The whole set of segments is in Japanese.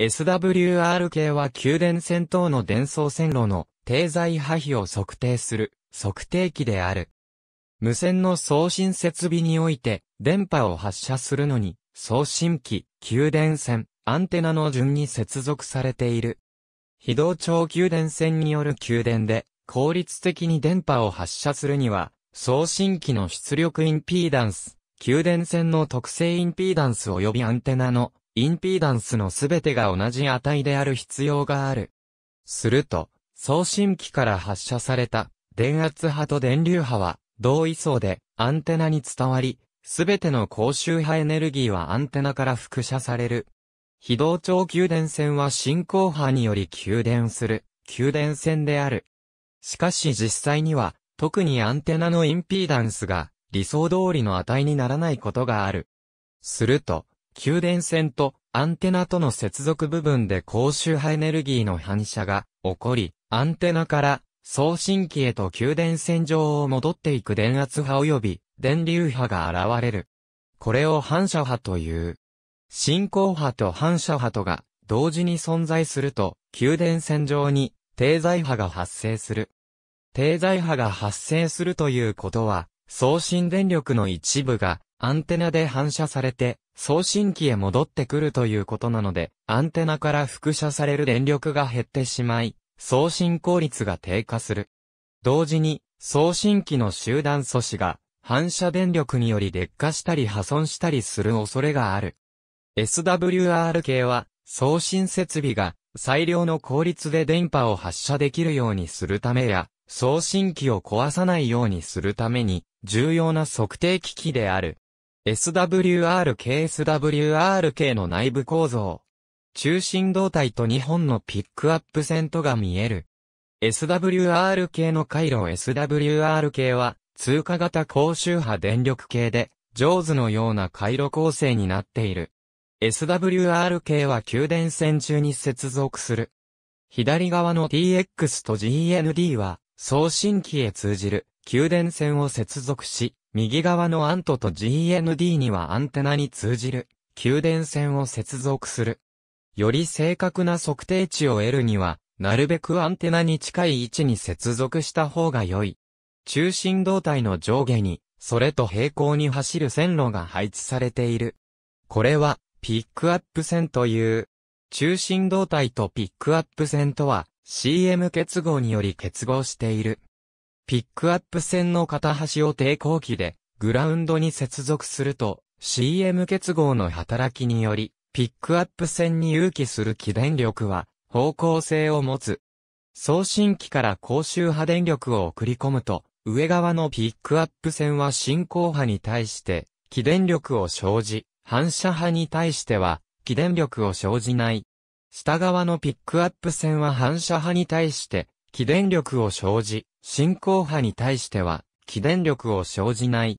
SWR 系は給電線等の電装線路の定在波比を測定する測定器である。無線の送信設備において電波を発射するのに送信機、給電線、アンテナの順に接続されている。非同調給電線による給電で効率的に電波を発射するには送信機の出力インピーダンス、給電線の特性インピーダンス及びアンテナのインピーダンスのすべてが同じ値である必要がある。すると、送信機から発射された電圧波と電流波は同位相でアンテナに伝わり、すべての高周波エネルギーはアンテナから複写される。非同調給電線は進行波により給電する、給電線である。しかし実際には、特にアンテナのインピーダンスが理想通りの値にならないことがある。すると、給電線とアンテナとの接続部分で高周波エネルギーの反射が起こり、アンテナから送信機へと給電線上を戻っていく電圧波及び電流波が現れる。これを反射波という。進行波と反射波とが同時に存在すると、給電線上に低材波が発生する。低材波が発生するということは、送信電力の一部がアンテナで反射されて送信機へ戻ってくるということなので、アンテナから複写される電力が減ってしまい、送信効率が低下する。同時に、送信機の集団素子が、反射電力により劣化したり破損したりする恐れがある。SWR 系は、送信設備が最良の効率で電波を発射できるようにするためや、送信機を壊さないようにするために、重要な測定機器である。SWRKSWRK の内部構造。中心胴体と2本のピックアップ線とが見える。SWRK の回路 SWRK は通過型高周波電力系で、ジョーズのような回路構成になっている。SWRK は給電線中に接続する。左側の TX と GND は送信機へ通じる給電線を接続し、右側のアントと GND にはアンテナに通じる、給電線を接続する。より正確な測定値を得るには、なるべくアンテナに近い位置に接続した方が良い。中心胴体の上下に、それと平行に走る線路が配置されている。これは、ピックアップ線という。中心胴体とピックアップ線とは、CM 結合により結合している。ピックアップ線の片端を抵抗器でグラウンドに接続すると CM 結合の働きによりピックアップ線に有機する起電力は方向性を持つ。送信機から高周波電力を送り込むと上側のピックアップ線は進行波に対して起電力を生じ反射波に対しては起電力を生じない。下側のピックアップ線は反射波に対して起電力を生じ、進行波に対しては、起電力を生じない。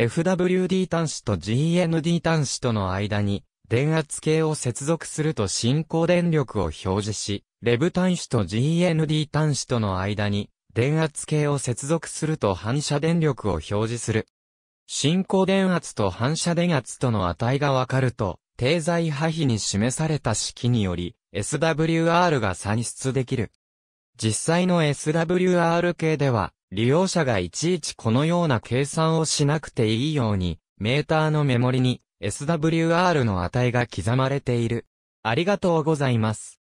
FWD 端子と GND 端子との間に、電圧計を接続すると進行電力を表示し、レブ端子と GND 端子との間に、電圧計を接続すると反射電力を表示する。進行電圧と反射電圧との値がわかると、定在波比に示された式により、SWR が算出できる。実際の SWR 系では、利用者がいちいちこのような計算をしなくていいように、メーターのメモリに SWR の値が刻まれている。ありがとうございます。